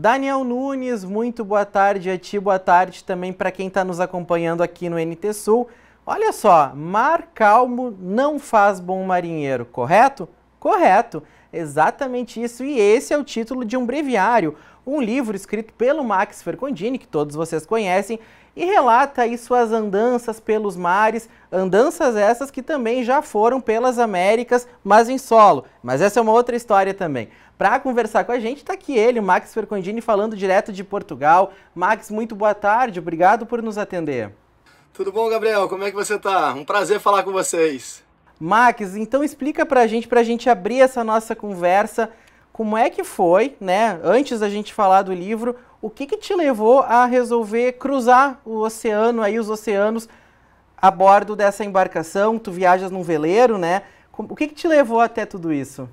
Daniel Nunes, muito boa tarde a ti, boa tarde também para quem está nos acompanhando aqui no NT Sul. Olha só, mar calmo não faz bom marinheiro, correto? Correto, exatamente isso. E esse é o título de um breviário, um livro escrito pelo Max Fercondini, que todos vocês conhecem, e relata aí suas andanças pelos mares, andanças essas que também já foram pelas Américas, mas em solo. Mas essa é uma outra história também. Para conversar com a gente está aqui ele, o Max Fercondini, falando direto de Portugal. Max, muito boa tarde, obrigado por nos atender. Tudo bom, Gabriel? Como é que você está? Um prazer falar com vocês. Max, então explica para a gente, para a gente abrir essa nossa conversa, como é que foi, né? Antes da gente falar do livro, o que, que te levou a resolver cruzar o oceano, aí os oceanos, a bordo dessa embarcação? Tu viajas num veleiro, né? O que, que te levou até tudo isso?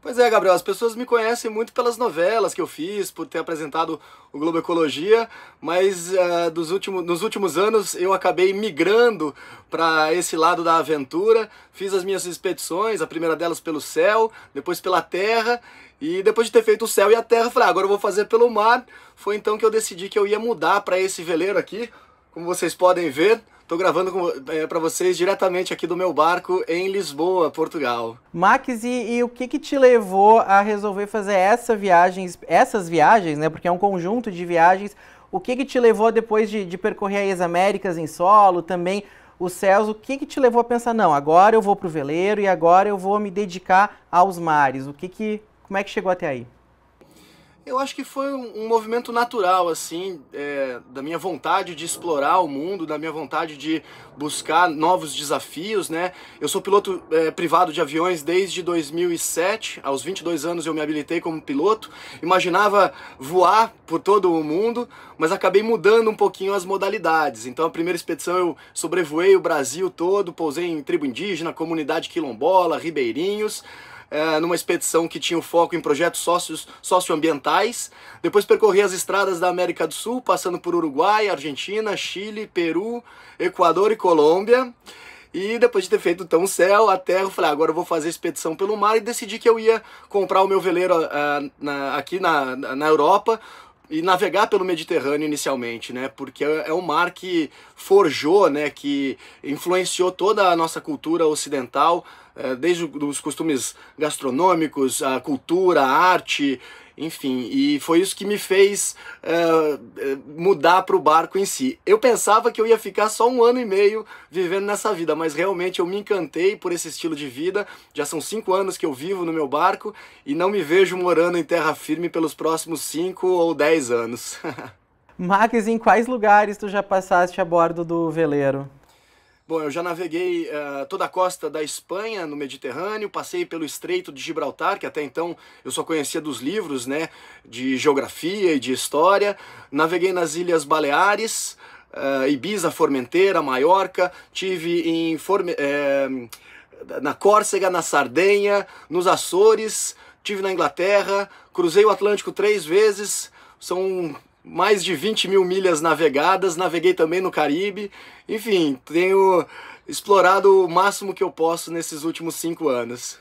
Pois é, Gabriel, as pessoas me conhecem muito pelas novelas que eu fiz, por ter apresentado o Globo Ecologia, mas uh, dos últimos, nos últimos anos eu acabei migrando para esse lado da aventura. Fiz as minhas expedições, a primeira delas pelo céu, depois pela terra, e depois de ter feito o céu e a terra, falei, ah, agora eu vou fazer pelo mar. Foi então que eu decidi que eu ia mudar para esse veleiro aqui, como vocês podem ver. Estou gravando é, para vocês diretamente aqui do meu barco em Lisboa, Portugal. Max, e, e, o que, que te levou a resolver fazer essa viagem, essas viagens, né? Porque é um conjunto de viagens. O que, que te levou depois de, de percorrer as Américas em solo, também os céus? O que, que te levou a pensar, não, agora eu vou para o veleiro e agora eu vou me dedicar aos mares? O que, que como é que chegou até aí? Eu acho que foi um, um movimento natural, assim, é, da minha vontade de explorar o mundo, da minha vontade de buscar novos desafios, né? Eu sou piloto é, privado de aviões desde 2007, aos 22 anos eu me habilitei como piloto. Imaginava voar por todo o mundo, mas acabei mudando um pouquinho as modalidades. Então, a primeira expedição eu sobrevoei o Brasil todo, pousei em tribo indígena, comunidade quilombola, ribeirinhos é, numa expedição que tinha o foco em projetos sócios, socioambientais. Depois percorri as estradas da América do Sul, passando por Uruguai, Argentina, Chile, Peru, Equador e Colômbia. E depois de ter feito tão o céu, a terra, eu falei, ah, agora eu vou fazer a expedição pelo mar e decidi que eu ia comprar o meu veleiro ah, na, aqui na, na Europa, e navegar pelo Mediterrâneo inicialmente, né? Porque é, é um mar que forjou, né? Que influenciou toda a nossa cultura ocidental, é, desde os costumes gastronômicos, a cultura, a arte, enfim, e foi isso que me fez uh, mudar para o barco em si. Eu pensava que eu ia ficar só um ano e meio vivendo nessa vida, mas realmente eu me encantei por esse estilo de vida. Já são cinco anos que eu vivo no meu barco e não me vejo morando em terra firme pelos próximos cinco ou dez anos. Max, em quais lugares tu já passaste a bordo do veleiro? Bom, eu já naveguei uh, toda a costa da Espanha, no Mediterrâneo, passei pelo Estreito de Gibraltar, que até então eu só conhecia dos livros, né, de geografia e de história. Naveguei nas Ilhas Baleares, uh, Ibiza, Formentera, Maiorca, tive em Forme, eh, na Córcega, na Sardenha, nos Açores, tive na Inglaterra, cruzei o Atlântico três vezes. São mais de 20 mil milhas navegadas, naveguei também no Caribe, enfim, tenho explorado o máximo que eu posso nesses últimos cinco anos.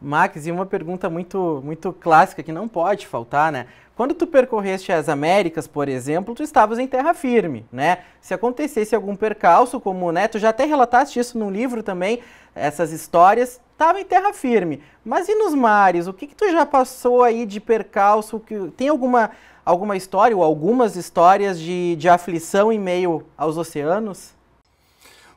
Max, e uma pergunta muito, muito clássica que não pode faltar, né? Quando tu percorreste as Américas, por exemplo, tu estavas em terra firme, né? Se acontecesse algum percalço, como né, tu já até relataste isso num livro também, essas histórias, estava em terra firme. Mas e nos mares? O que, que tu já passou aí de percalço? Que, tem alguma alguma história ou algumas histórias de, de aflição em meio aos oceanos?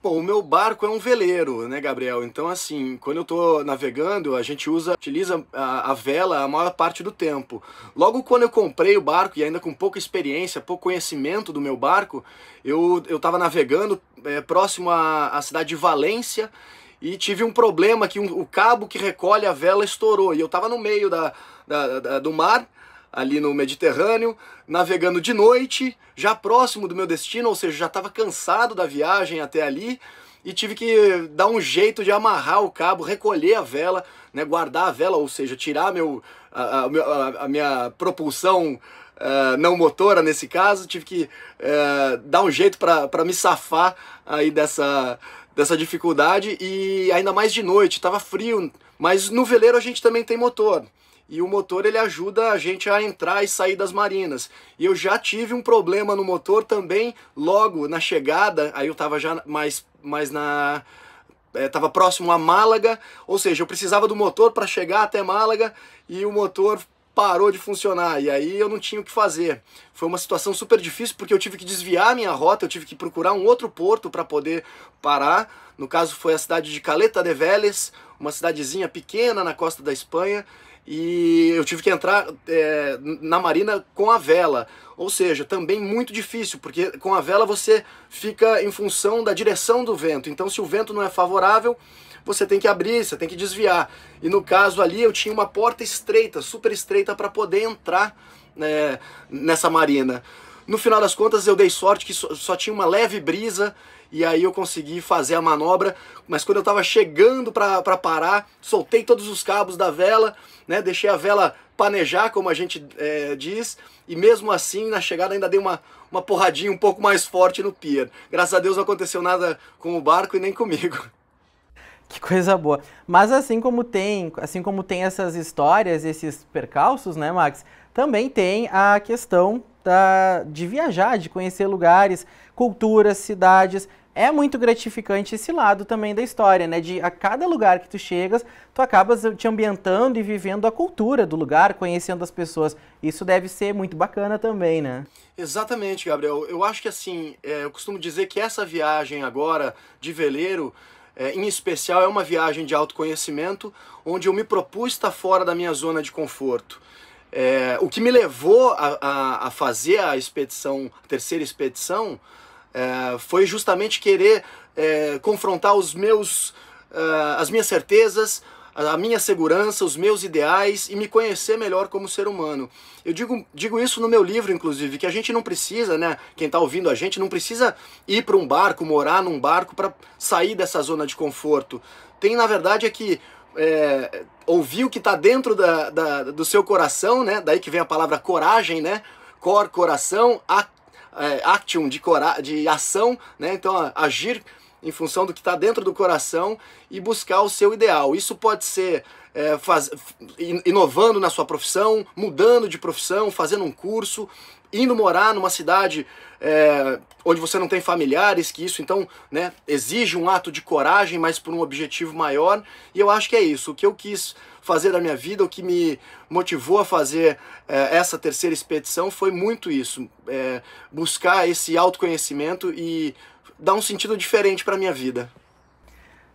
Bom, o meu barco é um veleiro, né, Gabriel? Então, assim, quando eu estou navegando, a gente usa, utiliza a, a, vela a maior parte do tempo. Logo quando eu comprei o barco, e ainda com pouca experiência, pouco conhecimento do meu barco, eu estava navegando é, próximo à, à cidade de Valência e tive um problema que um, o cabo que recolhe a vela estourou. E eu estava no meio da, da, da, do mar ali no Mediterrâneo, navegando de noite, já próximo do meu destino, ou seja, já estava cansado da viagem até ali e tive que dar um jeito de amarrar o cabo, recolher a vela, né, guardar a vela, ou seja, tirar meu, a, a, a minha propulsão uh, não motora nesse caso, tive que uh, dar um jeito para me safar aí dessa, dessa dificuldade e ainda mais de noite, estava frio, mas no veleiro a gente também tem motor e o motor ele ajuda a gente a entrar e sair das marinas. E eu já tive um problema no motor também, logo na chegada, aí eu estava já mais, mais na estava é, próximo a Málaga, ou seja, eu precisava do motor para chegar até Málaga e o motor parou de funcionar e aí eu não tinha o que fazer. Foi uma situação super difícil porque eu tive que desviar minha rota, eu tive que procurar um outro porto para poder parar. No caso foi a cidade de Caleta de Vélez, uma cidadezinha pequena na costa da Espanha e eu tive que entrar é, na marina com a vela. Ou seja, também muito difícil, porque com a vela você fica em função da direção do vento. Então, se o vento não é favorável, você tem que abrir, você tem que desviar. E no caso ali, eu tinha uma porta estreita, super estreita, para poder entrar né, nessa marina. No final das contas, eu dei sorte que só, só tinha uma leve brisa e aí eu consegui fazer a manobra, mas quando eu estava chegando para parar, soltei todos os cabos da vela, né, deixei a vela panejar, como a gente é, diz, e mesmo assim, na chegada ainda dei uma, uma porradinha um pouco mais forte no pier. Graças a Deus não aconteceu nada com o barco e nem comigo. Que coisa boa. Mas assim como tem, assim como tem essas histórias, esses percalços, né, Max? Também tem a questão da, de viajar, de conhecer lugares, culturas, cidades é muito gratificante esse lado também da história, né? De a cada lugar que tu chegas, tu acabas uh, te ambientando e vivendo a cultura do lugar, conhecendo as pessoas. Isso deve ser muito bacana também, né? Exatamente, Gabriel. Eu acho que assim, é, eu costumo dizer que essa viagem agora de veleiro, é, em especial, é uma viagem de autoconhecimento, onde eu me propus estar fora da minha zona de conforto. É, o que me levou a, a, a fazer a expedição, a terceira expedição, é, foi justamente querer é, confrontar os meus, uh, as minhas certezas, a minha segurança, os meus ideais e me conhecer melhor como ser humano. Eu digo, digo isso no meu livro, inclusive, que a gente não precisa, né? Quem está ouvindo a gente não precisa ir para um barco, morar num barco para sair dessa zona de conforto. Tem, na verdade, é que é, ouvir o que está dentro da, da, do seu coração, né? Daí que vem a palavra coragem, né? Cor, coração, a é, action, de, cora de ação, né? Então, agir em função do que está dentro do coração e buscar o seu ideal. Isso pode ser é, faz, inovando na sua profissão, mudando de profissão, fazendo um curso, indo morar numa cidade é, onde você não tem familiares, que isso então né, exige um ato de coragem, mas por um objetivo maior. E eu acho que é isso. O que eu quis fazer da minha vida, o que me motivou a fazer é, essa terceira expedição foi muito isso: é, buscar esse autoconhecimento e dá um sentido diferente para minha vida.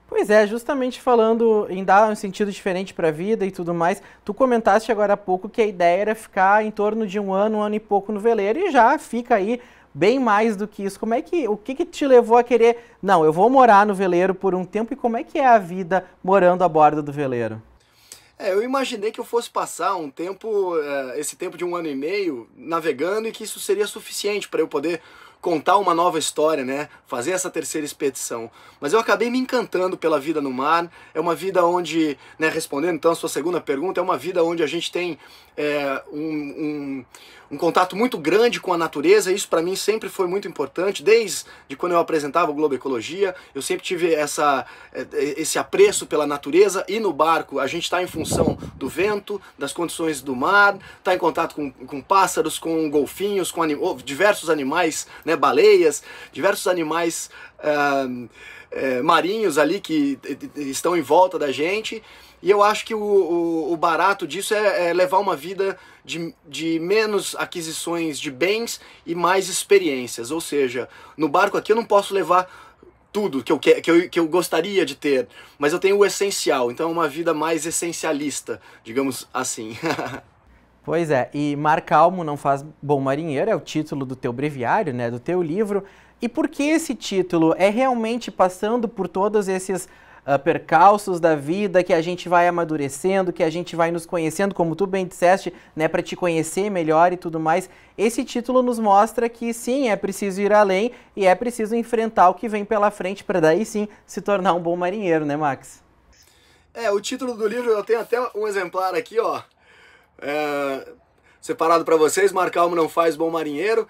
Pois é, justamente falando em dar um sentido diferente para a vida e tudo mais, tu comentaste agora há pouco que a ideia era ficar em torno de um ano, um ano e pouco no veleiro e já fica aí bem mais do que isso. Como é que o que, que te levou a querer? Não, eu vou morar no veleiro por um tempo e como é que é a vida morando a bordo do veleiro? É, eu imaginei que eu fosse passar um tempo, eh, esse tempo de um ano e meio, navegando e que isso seria suficiente para eu poder contar uma nova história, né? Fazer essa terceira expedição. Mas eu acabei me encantando pela vida no mar. É uma vida onde, né, respondendo então a sua segunda pergunta, é uma vida onde a gente tem é, um, um, um, contato muito grande com a natureza. Isso para mim sempre foi muito importante. Desde quando eu apresentava o Globo Ecologia, eu sempre tive essa, é, é, esse apreço pela natureza. E no barco, a gente está em função do vento, das condições do mar, está em contato com, com pássaros, com golfinhos, com anim diversos animais. Né? né, baleias, diversos animais uh, uh, marinhos ali que estão em volta da gente. E eu acho que o, o, o barato disso é, é, levar uma vida de, de menos aquisições de bens e mais experiências. Ou seja, no barco aqui eu não posso levar tudo que eu, que, que, eu, que eu gostaria de ter, mas eu tenho o essencial, então é uma vida mais essencialista, digamos assim. Pois é, e Mar Calmo não faz bom marinheiro é o título do teu breviário, né, do teu livro. E por que esse título? É realmente passando por todos esses uh, percalços da vida que a gente vai amadurecendo, que a gente vai nos conhecendo, como tu bem disseste, né, para te conhecer melhor e tudo mais. Esse título nos mostra que sim, é preciso ir além e é preciso enfrentar o que vem pela frente para daí sim se tornar um bom marinheiro, né, Max? É, o título do livro eu tenho até um exemplar aqui, ó é, separado para vocês. Mar Calmo não faz bom marinheiro.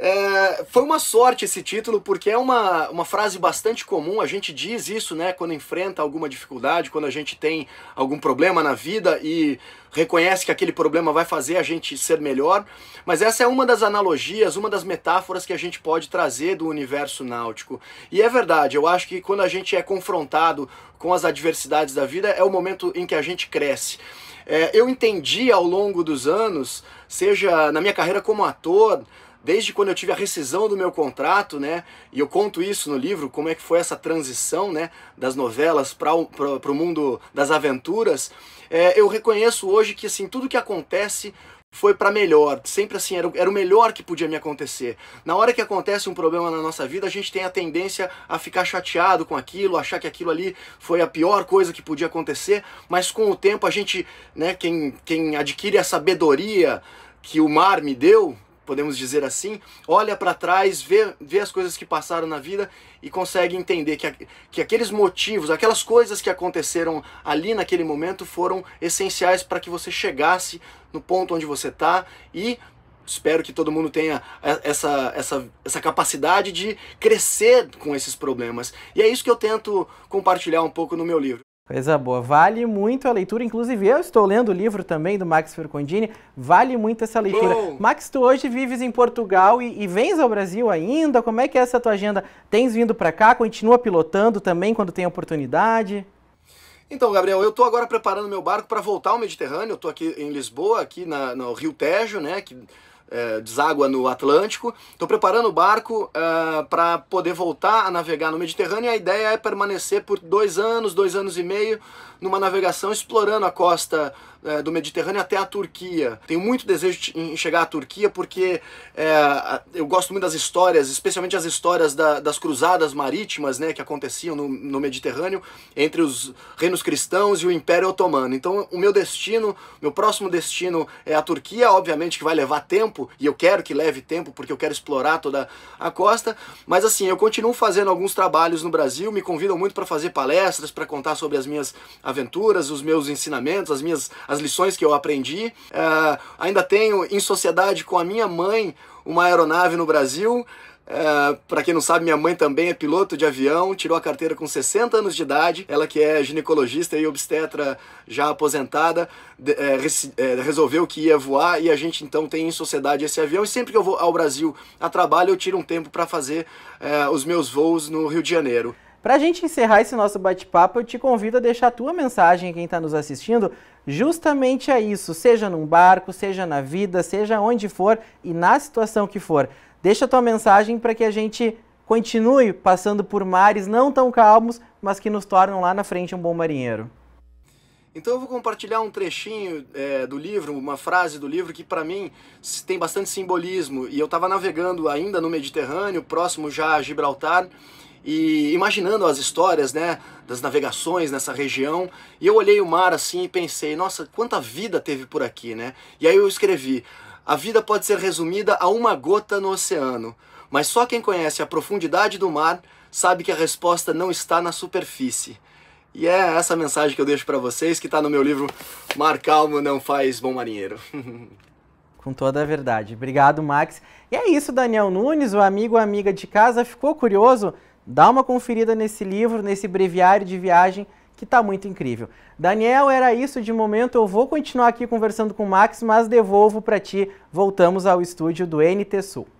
É, foi uma sorte esse título, porque é uma, uma frase bastante comum, a gente diz isso né, quando enfrenta alguma dificuldade, quando a gente tem algum problema na vida e reconhece que aquele problema vai fazer a gente ser melhor. Mas essa é uma das analogias, uma das metáforas que a gente pode trazer do universo náutico. E é verdade, eu acho que quando a gente é confrontado com as adversidades da vida, é o momento em que a gente cresce. É, eu entendi ao longo dos anos, seja na minha carreira como ator, desde quando eu tive a rescisão do meu contrato, né? E eu conto isso no livro, como é que foi essa transição, né? Das novelas para o mundo das aventuras. É, eu reconheço hoje que assim tudo que acontece foi para melhor. Sempre assim, era, era o melhor que podia me acontecer. Na hora que acontece um problema na nossa vida, a gente tem a tendência a ficar chateado com aquilo, achar que aquilo ali foi a pior coisa que podia acontecer, mas com o tempo a gente, né, quem, quem adquire a sabedoria que o mar me deu, podemos dizer assim, olha para trás, vê, vê as coisas que passaram na vida e consegue entender que, que aqueles motivos, aquelas coisas que aconteceram ali naquele momento foram essenciais para que você chegasse no ponto onde você está e espero que todo mundo tenha essa, essa, essa capacidade de crescer com esses problemas. E é isso que eu tento compartilhar um pouco no meu livro. Coisa boa. Vale muito a leitura. Inclusive, eu estou lendo o livro também do Max Fercondini. Vale muito essa leitura. Bom. Max, tu hoje vives em Portugal e, e, vens ao Brasil ainda? Como é que é essa tua agenda? Tens vindo para cá? Continua pilotando também quando tem oportunidade? Então, Gabriel, eu estou agora preparando meu barco para voltar ao Mediterrâneo. Eu estou aqui em Lisboa, aqui na, no Rio Tejo, né? Que é, deságua no Atlântico. Estou preparando o barco é, para poder voltar a navegar no Mediterrâneo. E a ideia é permanecer por dois anos, dois anos e meio, numa navegação explorando a costa é, do Mediterrâneo até a Turquia. Tenho muito desejo em chegar à Turquia porque eu gosto muito das histórias, especialmente as histórias da, das cruzadas marítimas né, que aconteciam no, no Mediterrâneo entre os reinos cristãos e o Império Otomano. Então, o meu destino, meu próximo destino é a Turquia, obviamente que vai levar tempo tempo e eu quero que leve tempo porque eu quero explorar toda a costa. Mas assim, eu continuo fazendo alguns trabalhos no Brasil, me convidam muito para fazer palestras, para contar sobre as minhas aventuras, os meus ensinamentos, as minhas as lições que eu aprendi. Uh, ainda tenho em sociedade com a minha mãe uma aeronave no Brasil. É, para quem não sabe, minha mãe também é piloto de avião, tirou a carteira com 60 anos de idade. Ela que é ginecologista e obstetra já aposentada, de, é, res, é, resolveu que ia voar e a gente então tem em sociedade esse avião. E sempre que eu vou ao Brasil a trabalho, eu tiro um tempo para fazer é, os meus voos no Rio de Janeiro. Para a gente encerrar esse nosso bate-papo, eu te convido a deixar a tua mensagem, quem está nos assistindo, justamente a isso, seja num barco, seja na vida, seja onde for e na situação que for. Deixa a tua mensagem para que a gente continue passando por mares não tão calmos, mas que nos tornam lá na frente um bom marinheiro. Então eu vou compartilhar um trechinho é, do livro, uma frase do livro que para mim tem bastante simbolismo. E eu estava navegando ainda no Mediterrâneo, próximo já a Gibraltar, e imaginando as histórias, né, das navegações nessa região. E eu olhei o mar assim e pensei, nossa, quanta vida teve por aqui, né? E aí eu escrevi: a vida pode ser resumida a uma gota no oceano, mas só quem conhece a profundidade do mar sabe que a resposta não está na superfície. E é essa mensagem que eu deixo para vocês, que está no meu livro Mar Calmo Não Faz Bom Marinheiro. Com toda a verdade. Obrigado, Max. E é isso, Daniel Nunes, o amigo ou amiga de casa. Ficou curioso? Dá uma conferida nesse livro, nesse breviário de viagem que está muito incrível. Daniel, era isso de momento. Eu vou continuar aqui conversando com o Max, mas devolvo para ti. Voltamos ao estúdio do NT Sul.